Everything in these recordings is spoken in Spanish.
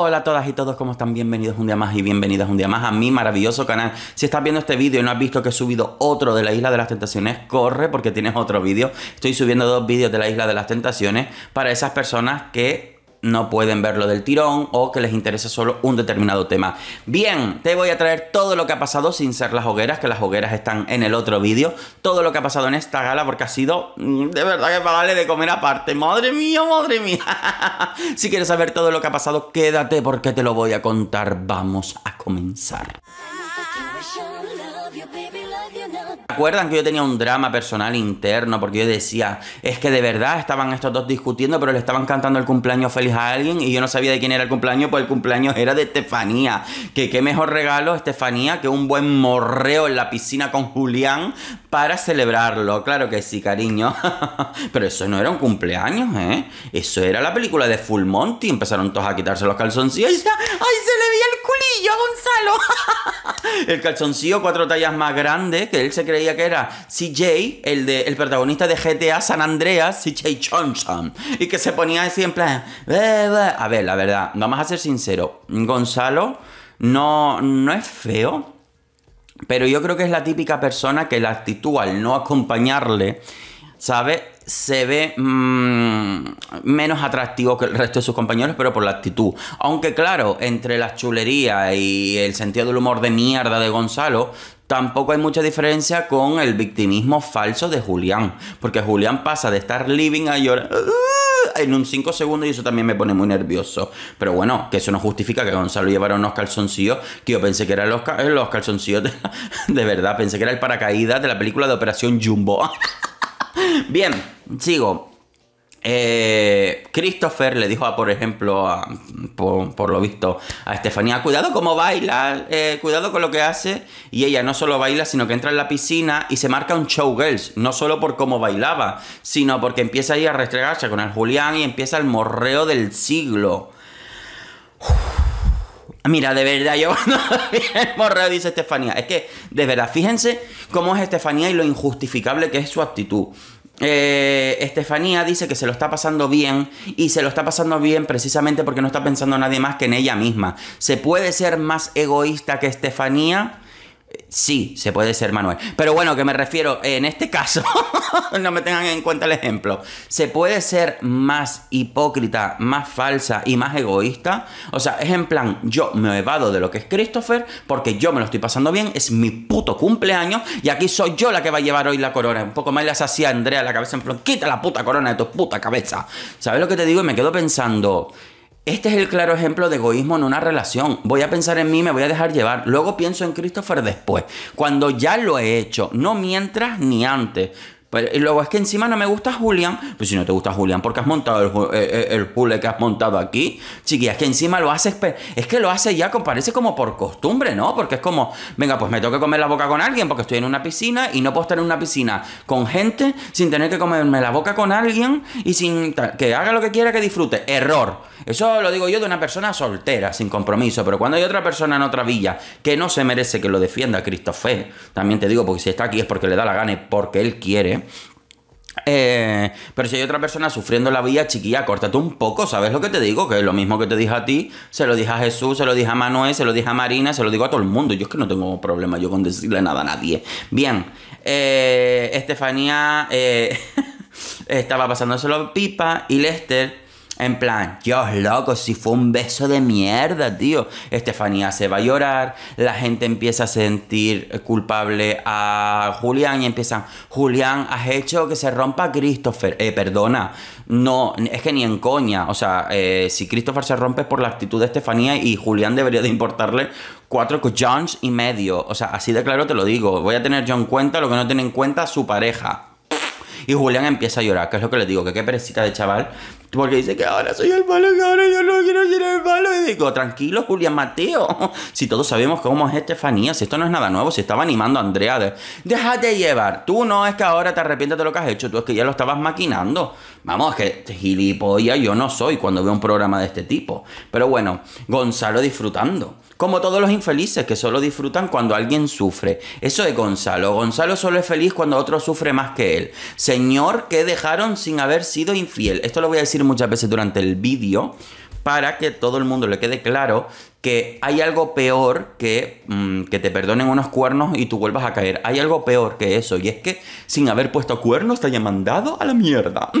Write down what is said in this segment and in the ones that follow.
Hola a todas y todos, ¿cómo están? Bienvenidos un día más y bienvenidas un día más a mi maravilloso canal. Si estás viendo este vídeo y no has visto que he subido otro de la Isla de las Tentaciones, corre porque tienes otro vídeo. Estoy subiendo dos vídeos de la Isla de las Tentaciones para esas personas que no pueden verlo del tirón o que les interesa solo un determinado tema. Bien, te voy a traer todo lo que ha pasado sin ser las hogueras, que las hogueras están en el otro vídeo, todo lo que ha pasado en esta gala porque ha sido mm, de verdad que para darle de comer aparte. Madre mía, madre mía. si quieres saber todo lo que ha pasado, quédate porque te lo voy a contar. Vamos a comenzar acuerdan que yo tenía un drama personal interno? Porque yo decía, es que de verdad estaban estos dos discutiendo, pero le estaban cantando el cumpleaños feliz a alguien y yo no sabía de quién era el cumpleaños, pues el cumpleaños era de Estefanía. Que qué mejor regalo, Estefanía, que un buen morreo en la piscina con Julián para celebrarlo. Claro que sí, cariño. pero eso no era un cumpleaños, ¿eh? Eso era la película de Full Monty. Empezaron todos a quitarse los calzoncillos y ¡ay, se le veía el ¡Millo, Gonzalo. el calzoncillo cuatro tallas más grande, que él se creía que era CJ, el, de, el protagonista de GTA San Andreas, CJ Johnson. Y que se ponía así en plan... A ver, la verdad, vamos a ser sinceros. Gonzalo no, no es feo, pero yo creo que es la típica persona que la actitud al no acompañarle ¿sabe? Se ve mm, menos atractivo que el resto de sus compañeros, pero por la actitud. Aunque claro, entre las chulería y el sentido del humor de mierda de Gonzalo, tampoco hay mucha diferencia con el victimismo falso de Julián. Porque Julián pasa de estar living a llorar ¡ah! en un 5 segundos y eso también me pone muy nervioso. Pero bueno, que eso no justifica que Gonzalo llevara unos calzoncillos que yo pensé que eran los, calzoncillos de, de verdad, pensé que era el paracaídas de la película de Operación Jumbo. Bien, sigo. Eh, Christopher le dijo, a, ah, por ejemplo, a, por, lo visto, a Estefanía, cuidado cómo baila, eh, cuidado con lo que hace. Y ella no solo baila, sino que entra en la piscina y se marca un showgirls, no solo por cómo bailaba, sino porque empieza ahí a restregarse con el Julián y empieza el morreo del siglo. Mira, de verdad, yo cuando el morreo, dice Estefanía. Es que, de verdad, fíjense cómo es Estefanía y lo injustificable que es su actitud. Eh, Estefanía dice que se lo está pasando bien y se lo está pasando bien precisamente porque no está pensando nadie más que en ella misma. ¿Se puede ser más egoísta que Estefanía? sí, se puede ser Manuel. Pero bueno, que me refiero, en este caso, no me tengan en cuenta el ejemplo, se puede ser más hipócrita, más falsa y más egoísta. O sea, es en plan, yo me evado de lo que es Christopher porque yo me lo estoy pasando bien, es mi puto cumpleaños y aquí soy yo la que va a llevar hoy la corona. Un poco más le hacía Andrea la cabeza en plan, quita la puta corona de tu puta cabeza. ¿Sabes lo que te digo? Y me quedo pensando... Este es el claro ejemplo de egoísmo en una relación. Voy a pensar en mí, me voy a dejar llevar. Luego pienso en Christopher después. Cuando ya lo he hecho, no mientras ni antes y luego es que encima no me gusta Julián. Pues si no te gusta Julián, porque has montado el, eh, eh, el, que has montado aquí. Chiquilla, es que encima lo haces. Es que lo hace ya, parece como por costumbre, ¿no? Porque es como, venga, pues me tengo que comer la boca con alguien porque estoy en una piscina y no puedo estar en una piscina con gente sin tener que comerme la boca con alguien y sin que haga lo que quiera, que disfrute. Error. Eso lo digo yo de una persona soltera, sin compromiso. Pero cuando hay otra persona en otra villa que no se merece que lo defienda Christopher, también te digo, porque si está aquí es porque le da la gana y porque él quiere. Eh, pero si hay otra persona sufriendo la vida, chiquilla, córtate un poco, ¿sabes lo que te digo? Que es lo mismo que te dije a ti, se lo dije a Jesús, se lo dije a Manuel, se lo dije a Marina, se lo digo a todo el mundo. Yo es que no tengo problema yo con decirle nada a nadie. Bien, eh, Estefanía eh, estaba pasándoselo pipa y Lester en plan, Dios loco, si fue un beso de mierda, tío. Estefanía se va a llorar, la gente empieza a sentir culpable a Julián y empiezan, Julián, has hecho que se rompa Christopher. Eh, perdona, no, es que ni en coña. O sea, eh, si Christopher se rompe es por la actitud de Estefanía y Julián debería de importarle cuatro Johns y medio. O sea, así de claro te lo digo. Voy a tener yo en cuenta lo que no tiene en cuenta su pareja. Y Julián empieza a llorar, que es lo que le digo, que qué perecita de chaval. Porque dice que ahora soy el malo, que ahora yo no quiero ser el malo. Y digo, tranquilo, Julián Mateo. Si todos sabemos cómo es Estefanía, si esto no es nada nuevo, si estaba animando a Andrea de déjate llevar. Tú no es que ahora te arrepientes de lo que has hecho, tú es que ya lo estabas maquinando. Vamos, que gilipollas yo no soy cuando veo un programa de este tipo. Pero bueno, Gonzalo disfrutando. Como todos los infelices que solo disfrutan cuando alguien sufre. Eso es Gonzalo. Gonzalo solo es feliz cuando otro sufre más que él. Señor, que dejaron sin haber sido infiel. Esto lo voy a decir muchas veces durante el vídeo para que todo el mundo le quede claro que hay algo peor que mm, que te perdonen unos cuernos y tú vuelvas a caer. Hay algo peor que eso y es que sin haber puesto cuernos te haya mandado a la mierda.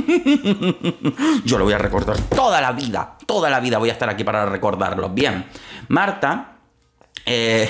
Yo lo voy a recordar toda la vida, toda la vida voy a estar aquí para recordarlo. Bien. Marta eh,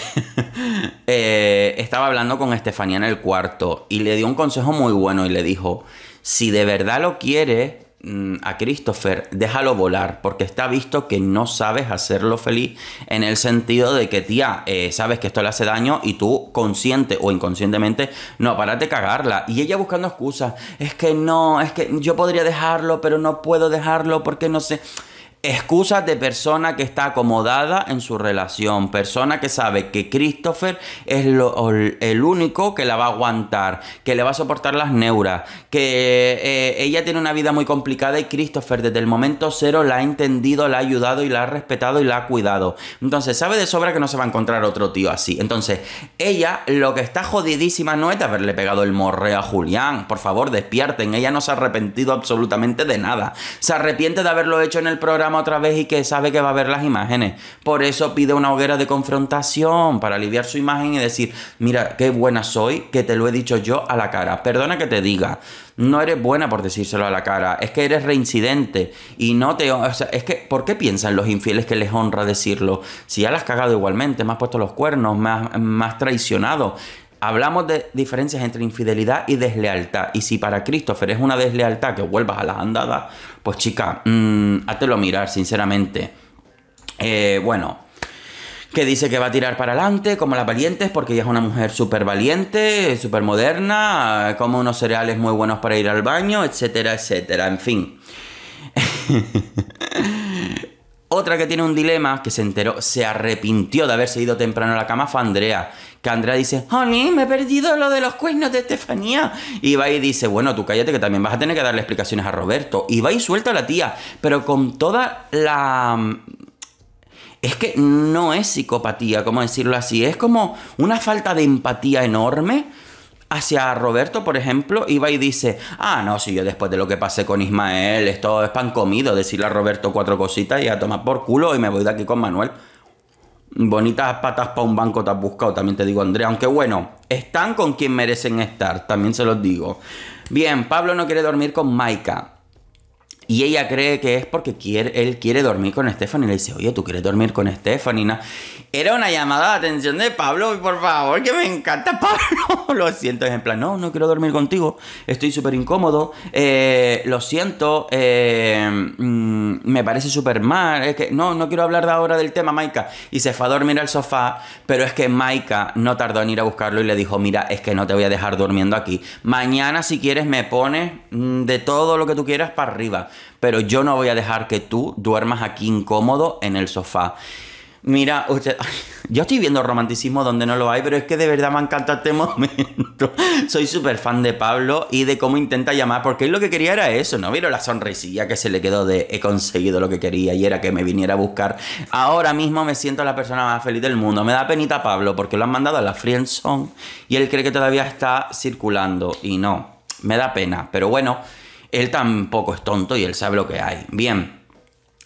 eh, estaba hablando con Estefanía en el cuarto y le dio un consejo muy bueno y le dijo, si de verdad lo quiere mm, a Christopher, déjalo volar, porque está visto que no sabes hacerlo feliz en el sentido de que, tía, eh, sabes que esto le hace daño y tú consciente o inconscientemente, no, párate cagarla. Y ella buscando excusas, es que no, es que yo podría dejarlo, pero no puedo dejarlo porque no sé. Excusas de persona que está acomodada en su relación, persona que sabe que Christopher es el único que la va a aguantar, que le va a soportar las neuras, que eh, ella tiene una vida muy complicada y Christopher desde el momento cero la ha entendido, la ha ayudado y la ha respetado y la ha cuidado. Entonces sabe de sobra que no se va a encontrar otro tío así. Entonces ella lo que está jodidísima no es de haberle pegado el morreo a Julián, por favor despierten, ella no se ha arrepentido absolutamente de nada, se arrepiente de haberlo hecho en el programa otra vez y que sabe que va a ver las imágenes. Por eso pide una hoguera de confrontación para aliviar su imagen y decir, mira, qué buena soy, que te lo he dicho yo a la cara. Perdona que te diga, no eres buena por decírselo a la cara, es que eres reincidente y no te... O sea, es que, ¿por qué piensan los infieles que les honra decirlo? Si ya las has cagado igualmente, me has puesto los cuernos, me has, traicionado. Hablamos de diferencias entre infidelidad y deslealtad. Y si para Christopher es una deslealtad que vuelvas a las andadas, pues chica, mm, hátelo mirar, sinceramente. Eh, bueno, que dice que va a tirar para adelante como las valientes porque ella es una mujer súper valiente, súper moderna, como unos cereales muy buenos para ir al baño, etcétera, etcétera, en fin. Otra que tiene un dilema, que se enteró, se arrepintió de haberse ido temprano a la cama, fue Andrea. Que Andrea dice, Honey, me he perdido lo de los cuernos de Estefanía. Y va y dice, bueno, tú cállate que también vas a tener que darle explicaciones a Roberto. Y va y suelta a la tía, pero con toda la... Mm, es que no es psicopatía, como decirlo así, es como una falta de empatía enorme hacia Roberto, por ejemplo, iba y dice, ah, no, si yo después de lo que pasé con Ismael, esto es pan comido, decirle a Roberto cuatro cositas y a tomar por culo y me voy de aquí con Manuel. Bonitas patas para un banco te has buscado, también te digo, Andrea. Aunque bueno, están con quien merecen estar, también se los digo. Bien, Pablo no quiere dormir con Maika. Y ella cree que es porque él quiere dormir con ...y Le dice, oye, ¿tú quieres dormir con Stephanie? Era una llamada de atención de Pablo, ...y por favor, que me encanta Pablo. lo siento, es en plan, no, no quiero dormir contigo. Estoy súper incómodo. Eh, lo siento, eh, mm, me parece súper mal. Es que, no, no quiero hablar de ahora del tema, Maika. Y se fue a dormir al sofá, pero es que Maika no tardó en ir a buscarlo y le dijo, mira, es que no te voy a dejar durmiendo aquí. Mañana, si quieres, me pones mm, de todo lo que tú quieras para arriba pero yo no voy a dejar que tú duermas aquí incómodo en el sofá. Mira, usted, yo estoy viendo romanticismo donde no lo hay, pero es que de verdad me encanta este momento. Soy súper fan de Pablo y de cómo intenta llamar, porque él lo que quería era eso, ¿no? Vieron la sonrisilla que se le quedó de he conseguido lo que quería y era que me viniera a buscar. Ahora mismo me siento la persona más feliz del mundo. Me da penita Pablo porque lo han mandado a la Friendzone y él cree que todavía está circulando y no, me da pena, pero bueno. Él tampoco es tonto y él sabe lo que hay. Bien.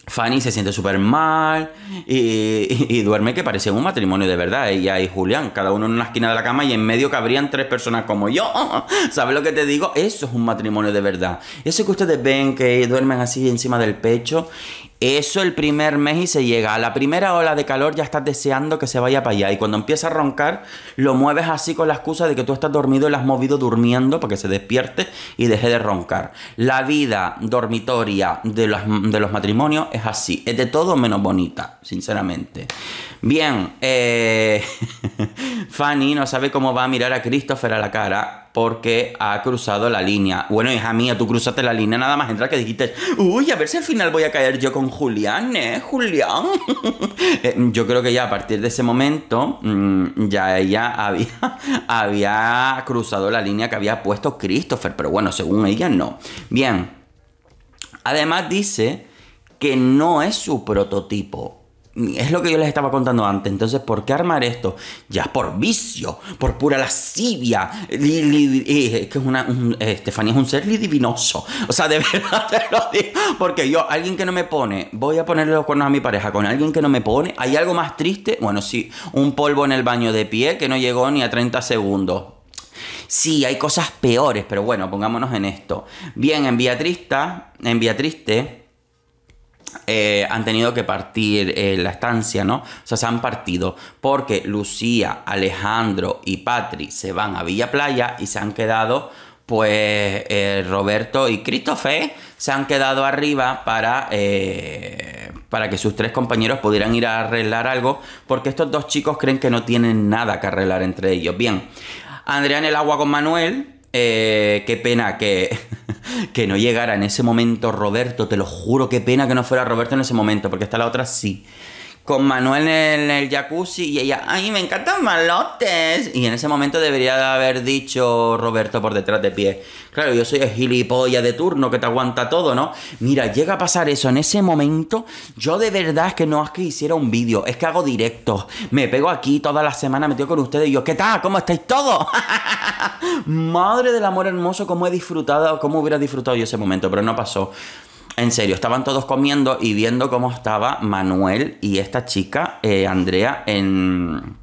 Fanny se siente súper mal y, duerme que parecía un matrimonio de verdad. Ella y Julián, cada uno en una esquina de la cama y en medio cabrían tres personas como yo. ¿Sabes lo que te digo? Eso es un matrimonio de verdad. Eso que ustedes ven que duermen así encima del pecho eso el primer mes y se llega. A la primera ola de calor ya estás deseando que se vaya para allá. Y cuando empieza a roncar, lo mueves así con la excusa de que tú estás dormido y lo has movido durmiendo para que se despierte y deje de roncar. La vida dormitoria de los, matrimonios es así. Es de todo menos bonita, sinceramente. Bien, eh, Fanny no sabe cómo va a mirar a Christopher a la cara porque ha cruzado la línea. Bueno, hija mía, tú cruzaste la línea nada más Entra que dijiste, uy, a ver si al final voy a caer yo con Julián, ¿eh? Julián. Eh, yo creo que ya a partir de ese momento, mm, ya ella había, había cruzado la línea que había puesto Christopher, pero bueno, según ella no. Bien, además dice que no es su prototipo es lo que yo les estaba contando antes. Entonces, ¿por qué armar esto? Ya es por vicio, por pura lascivia. Eh, que es una. Eh, Estefanía es un ser lidivinoso. O sea, de verdad Porque yo, alguien que no me pone, voy a ponerle los cuernos a mi pareja con alguien que no me pone. ¿Hay algo más triste? Bueno, sí, un polvo en el baño de pie que no llegó ni a 30 segundos. Sí, hay cosas peores, pero bueno, pongámonos en esto. Bien, en vía en triste eh, han tenido que partir eh, la estancia, ¿no? O sea, se han partido porque Lucía, Alejandro y Patri se van a Villa Playa y se han quedado, pues, eh, Roberto y Christopher se han quedado arriba para, para que sus tres compañeros pudieran ir a arreglar algo porque estos dos chicos creen que no tienen nada que arreglar entre ellos. Bien, Andrea en el agua con Manuel, qué pena que... que no llegara en ese momento Roberto, te lo juro, qué pena que no fuera Roberto en ese momento, porque está la otra sí con Manuel en el jacuzzi y ella, ay, me encantan malotes. Y en ese momento debería haber dicho Roberto por detrás de pie, claro, yo soy el gilipollas de turno que te aguanta todo, ¿no? Mira, llega a pasar eso en ese momento, yo de verdad es que no es que hiciera un vídeo, es que hago directo. me pego aquí toda la semana metido con ustedes y yo, ¿qué tal? ¿Cómo estáis todos? Madre del amor hermoso, cómo he disfrutado, cómo hubiera disfrutado yo ese momento, pero no pasó. En serio, estaban todos comiendo y viendo cómo estaba Manuel y esta chica, eh, Andrea, en,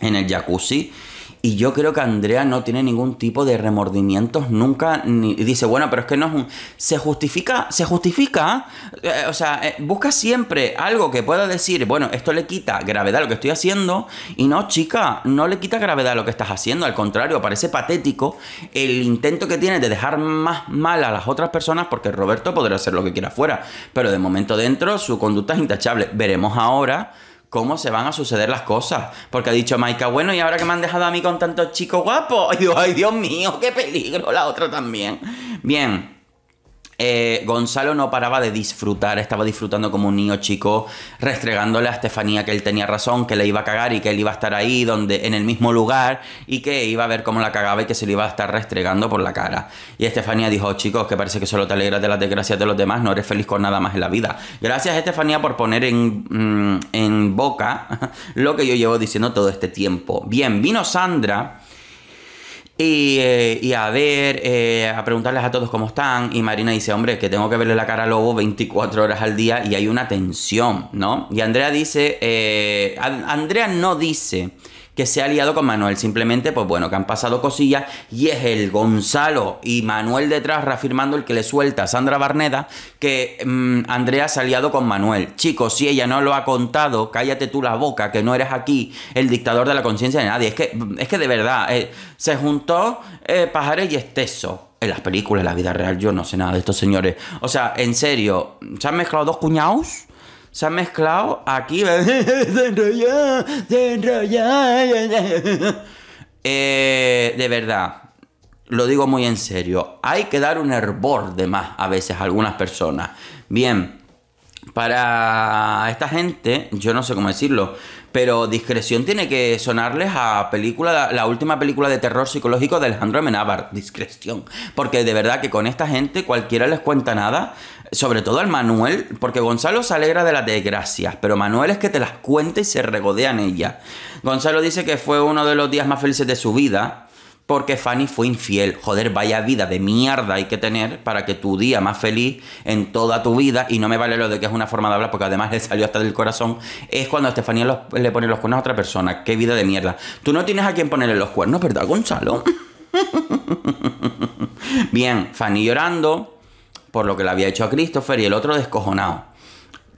en el jacuzzi y yo creo que Andrea no tiene ningún tipo de remordimientos nunca. y dice, bueno, pero es que no es un. Se justifica, se justifica. ¿eh? Eh, o sea, eh, busca siempre algo que pueda decir, bueno, esto le quita gravedad a lo que estoy haciendo. Y no, chica, no le quita gravedad a lo que estás haciendo. Al contrario, parece patético el intento que tiene de dejar más mal a las otras personas, porque Roberto podrá hacer lo que quiera fuera Pero de momento dentro, su conducta es intachable. Veremos ahora cómo se van a suceder las cosas. Porque ha dicho Maika, bueno, y ahora que me han dejado a mí con tantos chicos guapos. Ay, Dios, ay, Dios mío, qué peligro, la otra también. Bien. Eh, Gonzalo no paraba de disfrutar, estaba disfrutando como un niño chico, restregándole a Estefanía que él tenía razón, que le iba a cagar y que él iba a estar ahí, donde, en el mismo lugar, y que iba a ver cómo la cagaba y que se le iba a estar restregando por la cara. Y Estefanía dijo, chicos, que parece que solo te alegras de las desgracias de los demás, no eres feliz con nada más en la vida. Gracias Estefanía por poner en, mm, en boca lo que yo llevo diciendo todo este tiempo. Bien, vino Sandra eh, y, a ver, eh, a preguntarles a todos cómo están. Y Marina dice, hombre, que tengo que verle la cara a Lobo 24 horas al día y hay una tensión, ¿no? Y Andrea dice, eh, Andrea no dice que se ha aliado con Manuel. Simplemente, pues bueno, que han pasado cosillas y es el Gonzalo y Manuel detrás reafirmando el que le suelta a Sandra Barneda que mm, Andrea se ha aliado con Manuel. Chicos, si ella no lo ha contado, cállate tú la boca, que no eres aquí el dictador de la conciencia de nadie. Es que, mm, es que de verdad, eh, se juntó eh, Pajares y Esteso en las películas, en la vida real, yo no sé nada de estos señores. O sea, en serio, ¿se han mezclado dos cuñados? se ha mezclado aquí. Eh, de verdad, lo digo muy en serio. Hay que dar un hervor de más a veces a algunas personas. Bien, para esta gente, yo no sé cómo decirlo pero discreción tiene que sonarles a película, la última película de terror psicológico de Alejandro Amenábar, discreción, porque de verdad que con esta gente cualquiera les cuenta nada, sobre todo al Manuel, porque Gonzalo se alegra de las desgracias, pero Manuel es que te las cuente y se regodean en ella. Gonzalo dice que fue uno de los días más felices de su vida, porque Fanny fue infiel. Joder, vaya vida de mierda hay que tener para que tu día más feliz en toda tu vida, y no me vale lo de que es una forma de hablar, porque además le salió hasta del corazón, es cuando a Estefanía le pone los cuernos a otra persona. Qué vida de mierda. Tú no tienes a quien ponerle los cuernos, ¿verdad, Gonzalo? Bien, Fanny llorando por lo que le había hecho a Christopher y el otro descojonado.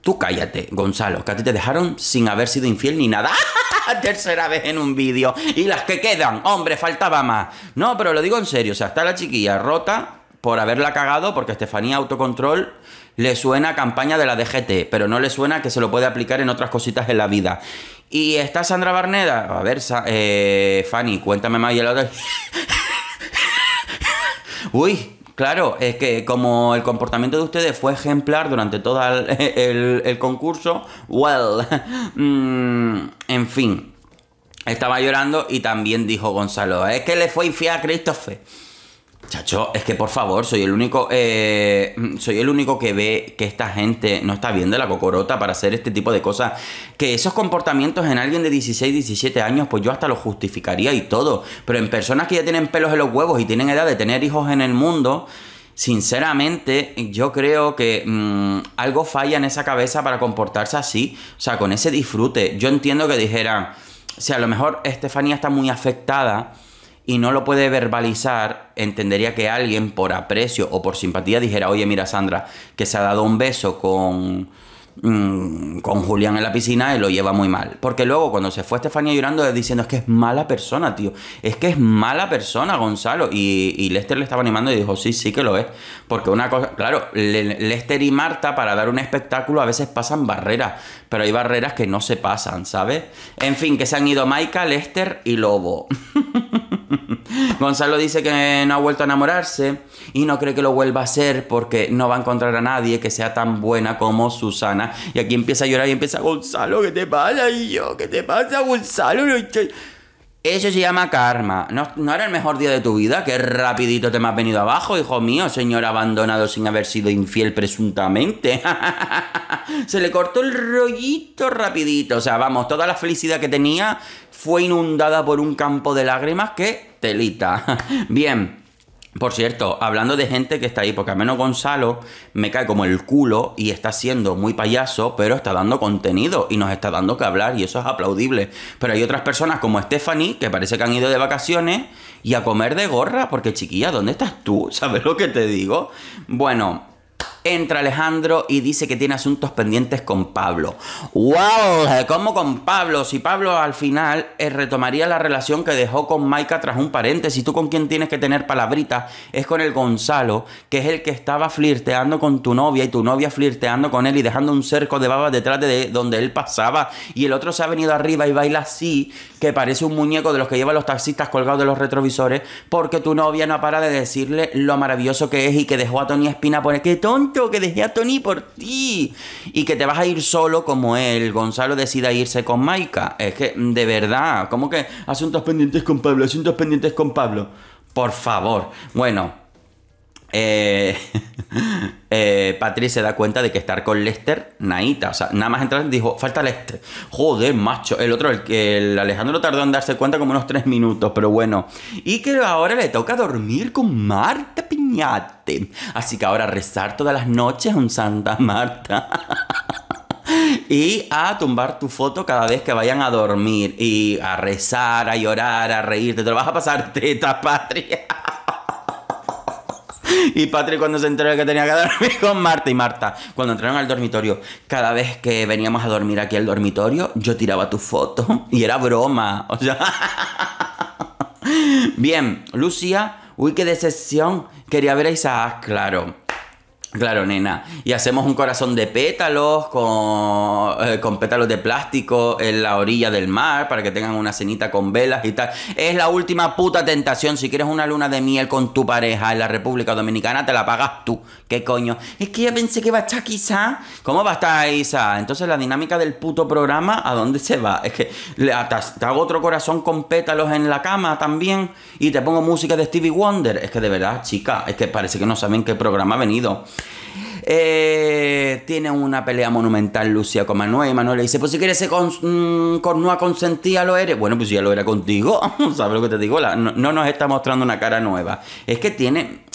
Tú cállate, Gonzalo, que a ti te dejaron sin haber sido infiel ni nada. Tercera vez en un vídeo. Y las que quedan, hombre, faltaba más. No, pero lo digo en serio, o sea, está la chiquilla rota por haberla cagado, porque Estefanía Autocontrol le suena campaña de la DGT, pero no le suena que se lo puede aplicar en otras cositas en la vida. Y está Sandra Barneda. A ver, eh, Fanny, cuéntame más y el otro. Uy, Claro, es que como el comportamiento de ustedes fue ejemplar durante todo el, concurso, well, mm, en fin, estaba llorando y también dijo Gonzalo, es que le fue infiel a Christopher. Chacho, es que por favor, soy el único. Eh, soy el único que ve que esta gente no está viendo la cocorota para hacer este tipo de cosas. Que esos comportamientos en alguien de 16, 17 años, pues yo hasta los justificaría y todo. Pero en personas que ya tienen pelos en los huevos y tienen edad de tener hijos en el mundo. Sinceramente, yo creo que mm, algo falla en esa cabeza para comportarse así, o sea, con ese disfrute. Yo entiendo que dijeran, o sea, a lo mejor Estefanía está muy afectada, y no lo puede verbalizar, entendería que alguien por aprecio o por simpatía dijera, oye, mira Sandra, que se ha dado un beso con Mm, con Julián en la piscina y lo lleva muy mal. Porque luego cuando se fue Estefanía llorando diciendo es que es mala persona, tío. Es que es mala persona, Gonzalo. Y, Lester le estaba animando y dijo, sí, sí que lo es. Porque una cosa, claro, Lester y Marta para dar un espectáculo a veces pasan barreras, pero hay barreras que no se pasan, ¿sabes? En fin, que se han ido Maika, Lester y Lobo. Gonzalo dice que no ha vuelto a enamorarse y no cree que lo vuelva a hacer porque no va a encontrar a nadie que sea tan buena como Susana. Y aquí empieza a llorar y empieza, Gonzalo, ¿qué te pasa? Y yo, ¿qué te pasa, Gonzalo? Eso se llama karma. No, no era el mejor día de tu vida, ¿Qué rapidito te me has venido abajo, hijo mío, señor abandonado sin haber sido infiel presuntamente. se le cortó el rollito rapidito. O sea, vamos, toda la felicidad que tenía fue inundada por un campo de lágrimas que telita. Bien, por cierto, hablando de gente que está ahí, porque al menos Gonzalo me cae como el culo y está siendo muy payaso, pero está dando contenido y nos está dando que hablar y eso es aplaudible. Pero hay otras personas como Stephanie que parece que han ido de vacaciones y a comer de gorra, porque chiquilla, ¿dónde estás tú? ¿Sabes lo que te digo? Bueno, entra Alejandro y dice que tiene asuntos pendientes con Pablo. ¡Wow! ¿Cómo con Pablo? Si Pablo al final eh, retomaría la relación que dejó con Maika tras un paréntesis, tú con quién tienes que tener palabritas es con el Gonzalo, que es el que estaba flirteando con tu novia y tu novia flirteando con él y dejando un cerco de baba detrás de donde él pasaba y el otro se ha venido arriba y baila así, que parece un muñeco de los que llevan los taxistas colgados de los retrovisores, porque tu novia no para de decirle lo maravilloso que es y que dejó a Tony Espina por ¡Qué tonto que dejé a Tony por ti y que te vas a ir solo como él. Gonzalo decida irse con Maika. Es que, mm, de verdad, como que asuntos pendientes con Pablo, asuntos pendientes con Pablo. Por favor. Bueno, eh. Eh, Patrick se da cuenta de que estar con Lester, naita. O sea, nada más entrar dijo, falta Lester. Joder, macho. El otro, el, el Alejandro tardó en darse cuenta como unos tres minutos, pero bueno. Y que ahora le toca dormir con Marta Piñate. Así que ahora rezar todas las noches un Santa Marta. y a tumbar tu foto cada vez que vayan a dormir. Y a rezar, a llorar, a reírte. Te lo vas a pasar teta, patria. Y Patrick cuando se enteró que tenía que dormir con Marta y Marta, cuando entraron al dormitorio, cada vez que veníamos a dormir aquí al dormitorio, yo tiraba tu foto. Y era broma. Bien, Lucía, uy, qué decepción. Quería ver a Isaac, claro. Claro, nena. Y hacemos un corazón de pétalos con, eh, con, pétalos de plástico en la orilla del mar para que tengan una cenita con velas y tal. Es la última puta tentación. Si quieres una luna de miel con tu pareja en la República Dominicana, te la pagas tú. ¿Qué coño? Es que ya pensé que va a estar quizá. ¿Cómo va a estar Isa? Entonces la dinámica del puto programa, ¿a dónde se va? Es que le te hago otro corazón con pétalos en la cama también y te pongo música de Stevie Wonder. Es que de verdad, chica, es que parece que no saben qué programa ha venido. Eh, tiene una pelea monumental Lucía con Manuel. Y Manuel le dice: Pues si quieres ser con, mm, Noa consentía, lo eres. Bueno, pues ya lo era contigo. ¿Sabes lo que te digo? no, nos está mostrando una cara nueva. Es que tiene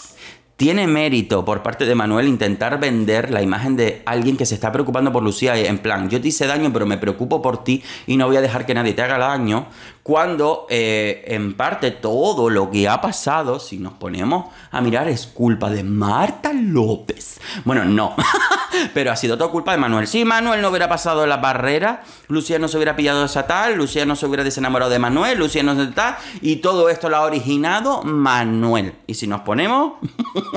tiene mérito por parte de Manuel intentar vender la imagen de alguien que se está preocupando por Lucía en plan, yo te hice daño pero me preocupo por ti y no voy a dejar que nadie te haga daño cuando eh, en parte todo lo que ha pasado, si nos ponemos a mirar, es culpa de Marta López. Bueno, no, pero ha sido todo culpa de Manuel. Si Manuel no hubiera pasado la barrera, Lucía no se hubiera pillado esa tal, Lucía no se hubiera desenamorado de Manuel, Lucía no se tal, y todo esto lo ha originado Manuel. Y si nos ponemos,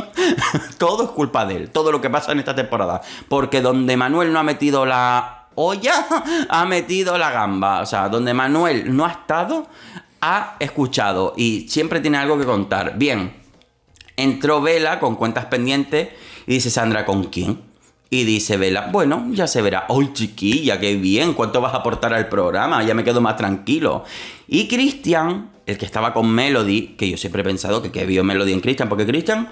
todo es culpa de él, todo lo que pasa en esta temporada. Porque donde Manuel no ha metido la ya ha metido la gamba. O sea, donde Manuel no ha estado, ha escuchado y siempre tiene algo que contar. Bien, entró Vela con cuentas pendientes y dice Sandra, ¿con quién? Y dice Vela, bueno, ya se verá. ¡Ay, chiquilla, qué bien! ¿Cuánto vas a aportar al programa? Ya me quedo más tranquilo. Y Cristian, el que estaba con Melody, que yo siempre he pensado que, que vio Melody en Cristian, porque Cristian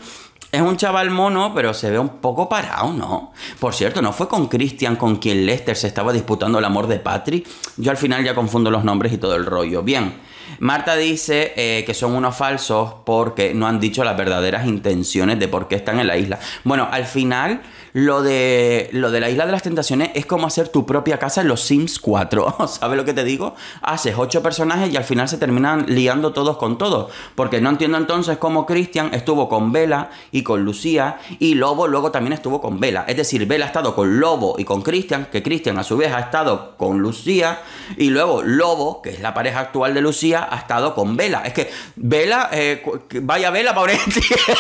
es un chaval mono, pero se ve un poco parado, ¿no? Por cierto, ¿no fue con Christian con quien Lester se estaba disputando el amor de Patrick? Yo al final ya confundo los nombres y todo el rollo. Bien, Marta dice eh, que son unos falsos porque no han dicho las verdaderas intenciones de por qué están en la isla. Bueno, al final lo de, lo de la isla de las tentaciones es como hacer tu propia casa en los Sims 4. ¿Sabes lo que te digo? Haces ocho personajes y al final se terminan liando todos con todos. Porque no entiendo entonces cómo Christian estuvo con Vela y con Lucía y Lobo luego también estuvo con Vela. Es decir, Vela ha estado con Lobo y con Christian, que Christian a su vez ha estado con Lucía y luego Lobo, que es la pareja actual de Lucía, ha estado con Vela. Es que Vela, eh, vaya Vela, pobre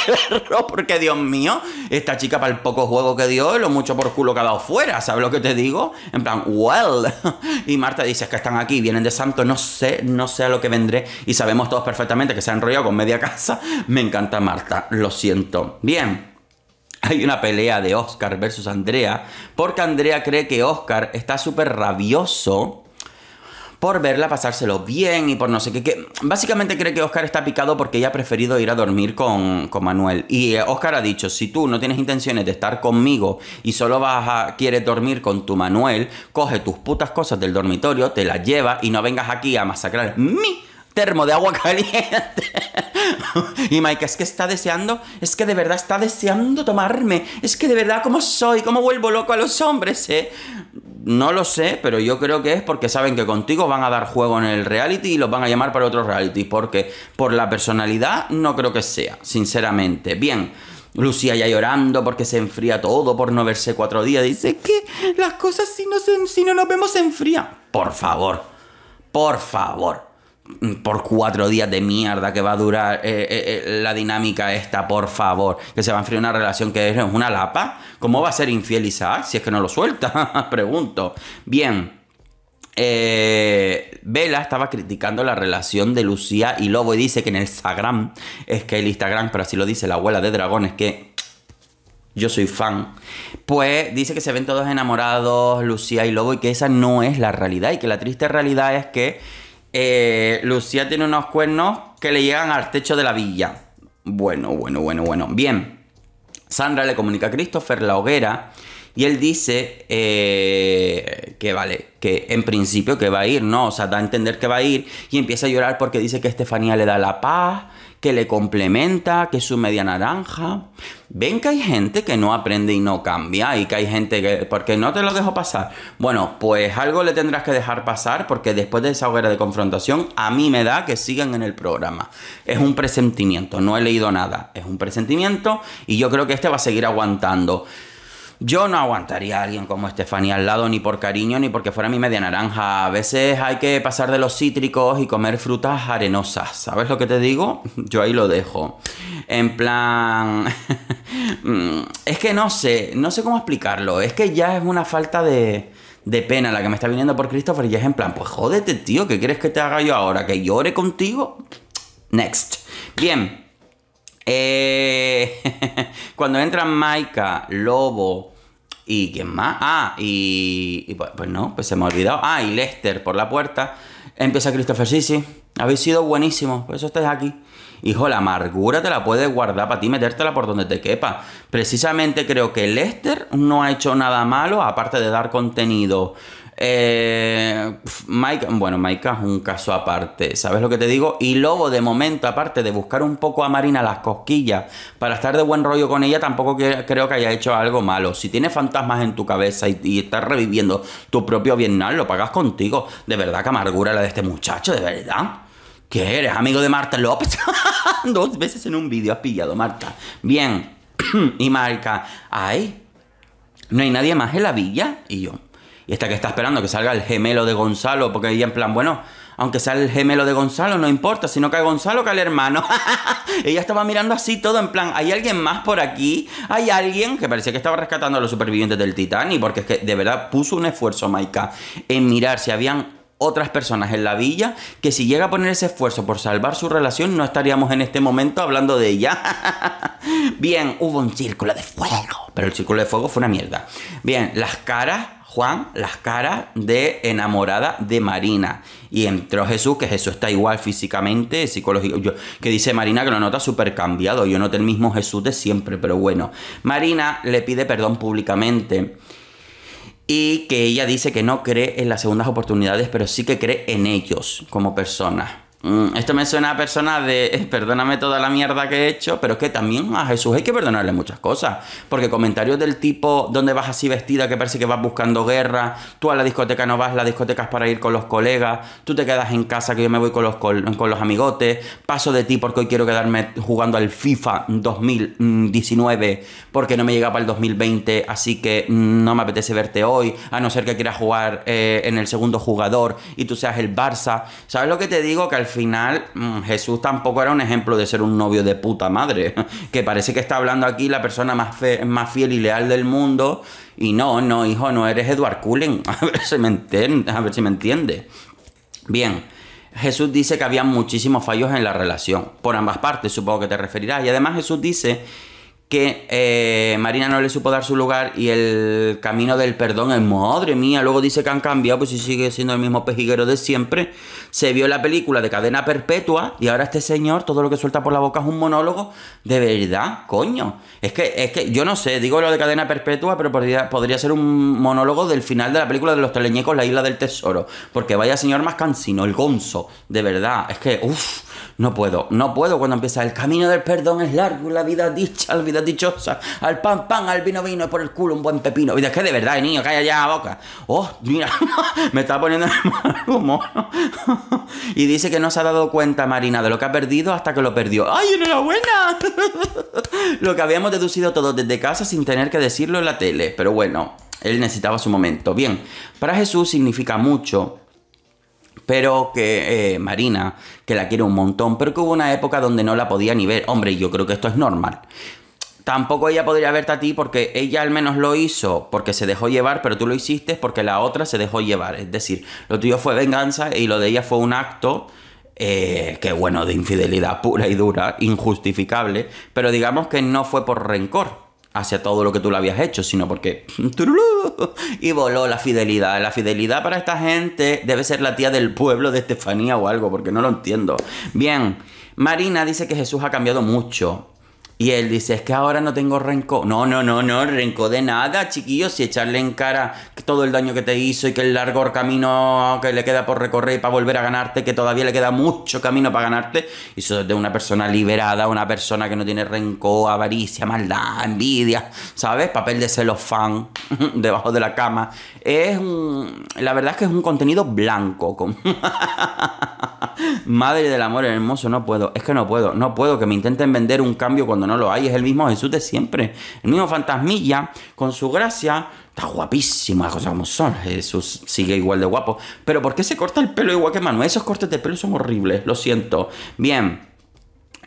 porque Dios mío, esta chica para el poco juego que Dios lo mucho por culo que ha dado fuera, ¿sabes lo que te digo? En plan, well. Y Marta dice, que están aquí, vienen de santo, no sé, no sé a lo que vendré. Y sabemos todos perfectamente que se han enrollado con media casa. Me encanta Marta, lo siento. Bien. Hay una pelea de Oscar versus Andrea, porque Andrea cree que Oscar está súper rabioso por verla pasárselo bien y por no sé qué. básicamente cree que Oscar está picado porque ella ha preferido ir a dormir con, con Manuel. Y eh, Oscar ha dicho, si tú no tienes intenciones de estar conmigo y solo vas a, quieres dormir con tu Manuel, coge tus putas cosas del dormitorio, te las lleva y no vengas aquí a masacrar mi termo de agua caliente. y Maika es que está deseando, es que de verdad está deseando tomarme, es que de verdad cómo soy, cómo vuelvo loco a los hombres, ¿eh? No lo sé, pero yo creo que es porque saben que contigo van a dar juego en el reality y los van a llamar para otro reality. Porque por la personalidad no creo que sea, sinceramente. Bien. Lucía ya llorando porque se enfría todo por no verse cuatro días. Dice que las cosas si no, si no nos vemos se enfrían. Por favor, por favor por cuatro días de mierda que va a durar eh, eh, eh, la dinámica esta, por favor, que se va a enfriar una relación que es una lapa. ¿Cómo va a ser infiel Isaac si es que no lo suelta? Pregunto. Bien. Vela estaba criticando la relación de Lucía y Lobo y dice que en el Instagram, es que el Instagram, pero así lo dice la abuela de dragones, que yo soy fan, pues dice que se ven todos enamorados, Lucía y Lobo, y que esa no es la realidad y que la triste realidad es que eh, Lucía tiene unos cuernos que le llegan al techo de la villa. Bueno, bueno, bueno, bueno. Bien. Sandra le comunica a Christopher la hoguera y él dice eh, que vale, que en principio que va a ir, ¿no? O sea, da a entender que va a ir y empieza a llorar porque dice que Estefanía le da la paz, que le complementa, que es su media naranja. Ven que hay gente que no aprende y no cambia y que hay gente que... porque no te lo dejo pasar. Bueno, pues algo le tendrás que dejar pasar porque después de esa hoguera de confrontación a mí me da que sigan en el programa. Es un presentimiento, no he leído nada, es un presentimiento y yo creo que este va a seguir aguantando. Yo no aguantaría a alguien como Estefanía al lado, ni por cariño, ni porque fuera mi media naranja. A veces hay que pasar de los cítricos y comer frutas arenosas. ¿Sabes lo que te digo? Yo ahí lo dejo. En plan... Mm, es que no sé, no sé cómo explicarlo. Es que ya es una falta de de pena la que me está viniendo por Christopher y es en plan, pues jódete, tío, ¿qué quieres que te haga yo ahora? ¿Que llore contigo? Next. Bien, eh, cuando entran Maika, Lobo y quién más. Ah, y, pues, pues, no, pues se me ha olvidado. Ah, y Lester por la puerta. Empieza Christopher sí. Habéis sido buenísimo por eso estáis aquí. Hijo, la amargura te la puedes guardar para ti, metértela por donde te quepa. Precisamente creo que Lester no ha hecho nada malo, aparte de dar contenido eh, Mike, bueno, Maika es un caso aparte, ¿sabes lo que te digo? Y luego, de momento, aparte de buscar un poco a Marina las cosquillas para estar de buen rollo con ella, tampoco creo que haya hecho algo malo. Si tienes fantasmas en tu cabeza y, estás reviviendo tu propio bienal, lo pagas contigo. De verdad, que amargura la de este muchacho, de verdad. Que eres, amigo de Marta López? Dos veces en un vídeo has pillado, Marta. Bien. y Marca, ay, no hay nadie más en la villa. Y yo, y esta que está esperando que salga el gemelo de Gonzalo, porque ella en plan, bueno, aunque sea el gemelo de Gonzalo, no importa, sino que cae Gonzalo, cae el hermano. ella estaba mirando así todo, en plan, ¿hay alguien más por aquí? ¿Hay alguien? Que parecía que estaba rescatando a los supervivientes del Titanic, porque es que de verdad puso un esfuerzo Maika en mirar si habían otras personas en la villa que si llega a poner ese esfuerzo por salvar su relación no estaríamos en este momento hablando de ella. Bien, hubo un círculo de fuego, pero el círculo de fuego fue una mierda. Bien, las caras Juan las caras de enamorada de Marina. Y entró Jesús, que Jesús está igual físicamente, psicológico. Yo, que dice Marina que lo nota súper cambiado. Yo noté el mismo Jesús de siempre, pero bueno. Marina le pide perdón públicamente. Y que ella dice que no cree en las segundas oportunidades, pero sí que cree en ellos como personas. Mm, esto me suena a personas de eh, perdóname toda la mierda que he hecho, pero es que también a Jesús hay que perdonarle muchas cosas. Porque comentarios del tipo, ¿dónde vas así vestida que parece que vas buscando guerra? Tú a la discoteca no vas, la discoteca es para ir con los colegas, tú te quedas en casa que yo me voy con los, con, los amigotes, paso de ti porque hoy quiero quedarme jugando al FIFA 2019 porque no me llega para el 2020, así que mm, no me apetece verte hoy, a no ser que quieras jugar eh, en el segundo jugador y tú seas el Barça. ¿Sabes lo que te digo? Que al final mm, Jesús tampoco era un ejemplo de ser un novio de puta madre, que parece que está hablando aquí la persona más, más fiel y leal del mundo, y no, no, hijo, no eres Edward Cullen, a ver si me entiende, a ver si me entiende. Bien, Jesús dice que había muchísimos fallos en la relación, por ambas partes, supongo que te referirás, y además Jesús dice que eh, Marina no le supo dar su lugar y el camino del perdón es madre mía. Luego dice que han cambiado, pues si sigue siendo el mismo pejiguero de siempre. Se vio la película de cadena perpetua y ahora este señor, todo lo que suelta por la boca es un monólogo. De verdad, coño. Es que, es que yo no sé, digo lo de cadena perpetua, pero podría, podría ser un monólogo del final de la película de los teleñecos, La Isla del Tesoro. Porque vaya señor más cansino, el gonzo. De verdad, es que, uff. No puedo, no puedo cuando empieza. El camino del perdón es largo, la vida dicha, la vida dichosa. Al pan, pan, al vino, vino, por el culo, un buen pepino. Y Es que de verdad, eh, niño, calla ya la boca. Oh, mira, me está poniendo el mal humor. Y dice que no se ha dado cuenta, Marina, de lo que ha perdido hasta que lo perdió. ¡Ay, enhorabuena! Lo que habíamos deducido todos desde casa sin tener que decirlo en la tele. Pero bueno, él necesitaba su momento. Bien, para Jesús significa mucho pero que eh, Marina, que la quiere un montón, pero que hubo una época donde no la podía ni ver. Hombre, yo creo que esto es normal. Tampoco ella podría verte a ti porque ella al menos lo hizo porque se dejó llevar, pero tú lo hiciste porque la otra se dejó llevar. Es decir, lo tuyo fue venganza y lo de ella fue un acto eh, que bueno, de infidelidad pura y dura, injustificable, pero digamos que no fue por rencor hacia todo lo que tú le habías hecho, sino porque... Y voló la fidelidad. La fidelidad para esta gente debe ser la tía del pueblo de Estefanía o algo, porque no lo entiendo. Bien, Marina dice que Jesús ha cambiado mucho. Y él dice, es que ahora no tengo rencor. No, no, no, no, rencor de nada, chiquillos. Si echarle en cara todo el daño que te hizo y que el largo camino que le queda por recorrer para volver a ganarte, que todavía le queda mucho camino para ganarte. Y eso es de una persona liberada, una persona que no tiene rencor, avaricia, maldad, envidia, ¿sabes? Papel de celofán debajo de la cama. Es un... La verdad es que es un contenido blanco. Madre del amor hermoso, no puedo. Es que no puedo. No puedo que me intenten vender un cambio cuando no lo hay, es el mismo Jesús de siempre. El mismo fantasmilla, con su gracia, está guapísima, las cosas como son. Jesús sigue igual de guapo. Pero ¿por qué se corta el pelo igual que Manuel? Esos cortes de pelo son horribles, lo siento. Bien,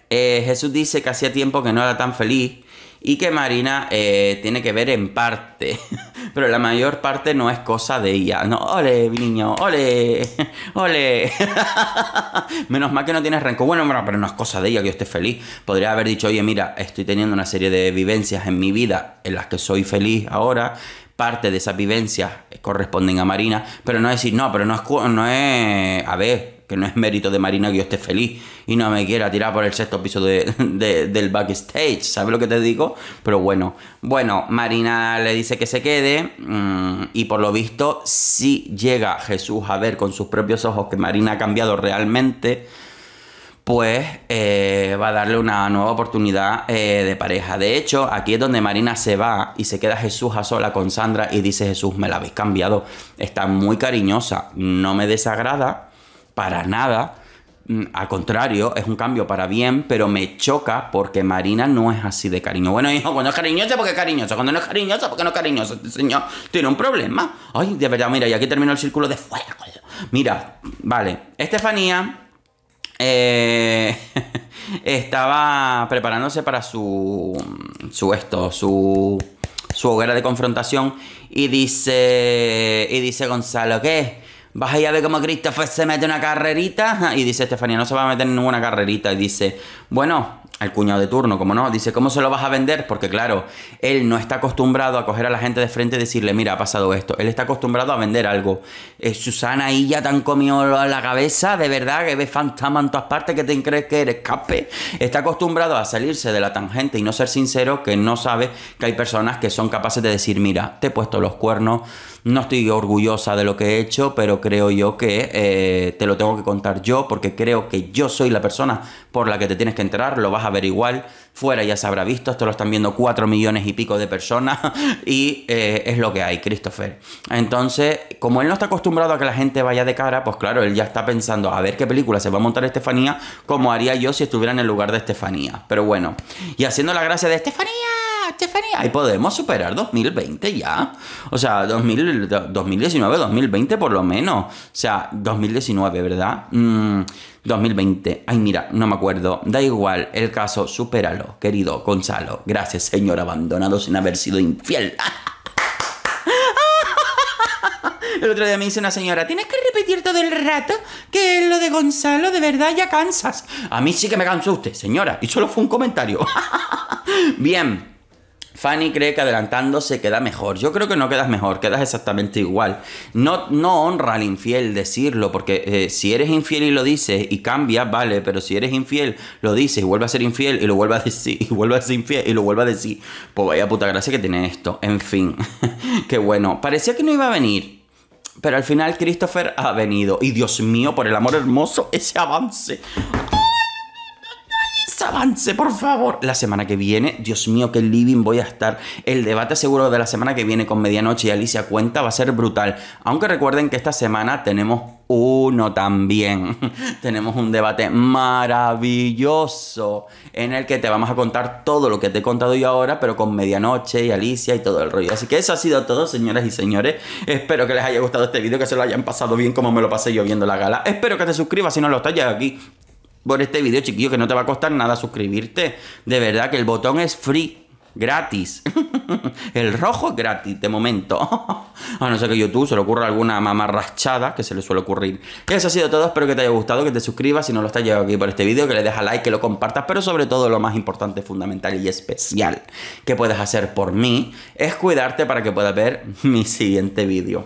eh, Jesús dice que hacía tiempo que no era tan feliz y que Marina eh, tiene que ver en parte, pero la mayor parte no es cosa de ella. No, ole, niño, ole, ole. Menos mal que no tienes rencor. Bueno, pero no es cosa de ella que yo esté feliz. Podría haber dicho, oye, mira, estoy teniendo una serie de vivencias en mi vida en las que soy feliz ahora. Parte de esas vivencias eh, corresponden a Marina, pero no decir, no, pero no es, no es, a ver, que no es mérito de Marina que yo esté feliz y no me quiera tirar por el sexto piso del backstage, ¿sabes lo que te digo? Pero bueno, bueno, Marina le dice que se quede mm, y por lo visto si llega Jesús a ver con sus propios ojos que Marina ha cambiado realmente, pues eh, va a darle una nueva oportunidad eh, de pareja. De hecho, aquí es donde Marina se va y se queda Jesús a sola con Sandra y dice Jesús, me la habéis cambiado, está muy cariñosa, no me desagrada, para nada. Mm, al contrario, es un cambio para bien, pero me choca porque Marina no es así de cariño. Bueno, hijo, cuando es cariñoso porque es cariñoso Cuando no es cariñoso porque no es cariñoso este señor tiene un problema. Ay, de verdad, mira, y aquí terminó el círculo de fuego. Mira, vale. Estefanía eh, estaba preparándose para su, su esto, su, su hoguera de confrontación. Y dice, y dice Gonzalo, ¿qué? vas a ir a ver cómo Christopher se mete una carrerita. Y dice Estefanía, no se va a meter en ninguna carrerita. Y dice, bueno, al cuñado de turno, como no. Dice, ¿cómo se lo vas a vender? Porque claro, él no está acostumbrado a coger a la gente de frente y decirle, mira, ha pasado esto. Él está acostumbrado a vender algo. Eh, Susana ahí ya te han comido la cabeza, de verdad, que ve fantasma en todas partes, que te crees que eres escape. Está acostumbrado a salirse de la tangente y no ser sincero, que no sabe que hay personas que son capaces de decir, mira, te he puesto los cuernos, no estoy orgullosa de lo que he hecho, pero creo yo que eh, te lo tengo que contar yo porque creo que yo soy la persona por la que te tienes que enterar, lo vas a ver igual, fuera ya se habrá visto, esto lo están viendo cuatro millones y pico de personas y eh, es lo que hay, Christopher. Entonces, como él no está acostumbrado a que la gente vaya de cara, pues claro, él ya está pensando a ver qué película se va a montar Estefanía, como haría yo si estuviera en el lugar de Estefanía. Pero bueno, y haciendo la gracia de Estefanía ahí podemos superar 2020 ya. O sea, 2019, 2020 por lo menos. O sea, 2019, ¿verdad? 2020. Mm, Ay, mira, no me acuerdo. Da igual, el caso, supéralo, querido Gonzalo. Gracias, señor abandonado sin haber sido infiel. El otro día me dice una señora, tienes que repetir todo el rato que lo de Gonzalo de verdad ya cansas. A mí sí que me cansó usted, señora. Y solo fue un comentario. Bien, Fanny cree que adelantándose queda mejor. Yo creo que no quedas mejor, quedas exactamente igual. No, no honra al infiel decirlo, porque eh, si eres infiel y lo dices y cambias, vale, pero si eres infiel, lo dices y vuelve a ser infiel y lo vuelve a decir y vuelve a ser infiel y lo vuelve a decir. Pues vaya puta gracia que tiene esto. En fin, qué bueno. Parecía que no iba a venir. Pero al final Christopher ha venido. Y Dios mío, por el amor hermoso, ese avance avance, por favor. La semana que viene, Dios mío, qué living voy a estar. El debate seguro de la semana que viene con Medianoche y Alicia Cuenta va a ser brutal. Aunque recuerden que esta semana tenemos uno también. tenemos un debate maravilloso en el que te vamos a contar todo lo que te he contado yo ahora, pero con Medianoche y Alicia y todo el rollo. Así que eso ha sido todo, señoras y señores. Espero que les haya gustado este vídeo, que se lo hayan pasado bien como me lo pasé yo viendo la gala. Espero que te suscribas si no lo estás ya aquí por este video, chiquillo, que no te va a costar nada suscribirte. De verdad que el botón es free, gratis. el rojo gratis, de momento. a no ser que YouTube se le ocurra alguna mamarrachada, que se le suele ocurrir. Eso ha sido todo, espero que te haya gustado, que te suscribas si no lo estás llegando aquí por este video, que le dejas like, que lo compartas, pero sobre todo lo más importante, fundamental y especial que puedes hacer por mí es cuidarte para que puedas ver mi siguiente video.